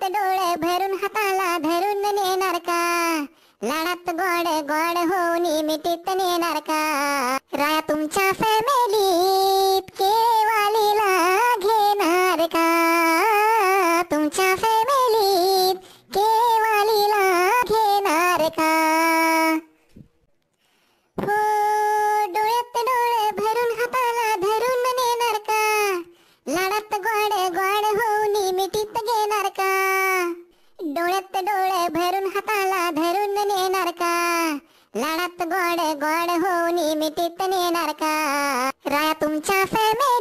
डोळे भरून हाताला धरून नेणार का लाडात गोड गोड होऊन मिटीत नेणार का राया तुमच्या फेमे डोळे भरून हाताला धरून नेणार का लाडात गोड गोड होऊन मिठीत नेणार का राया तुमच्या फॅमिली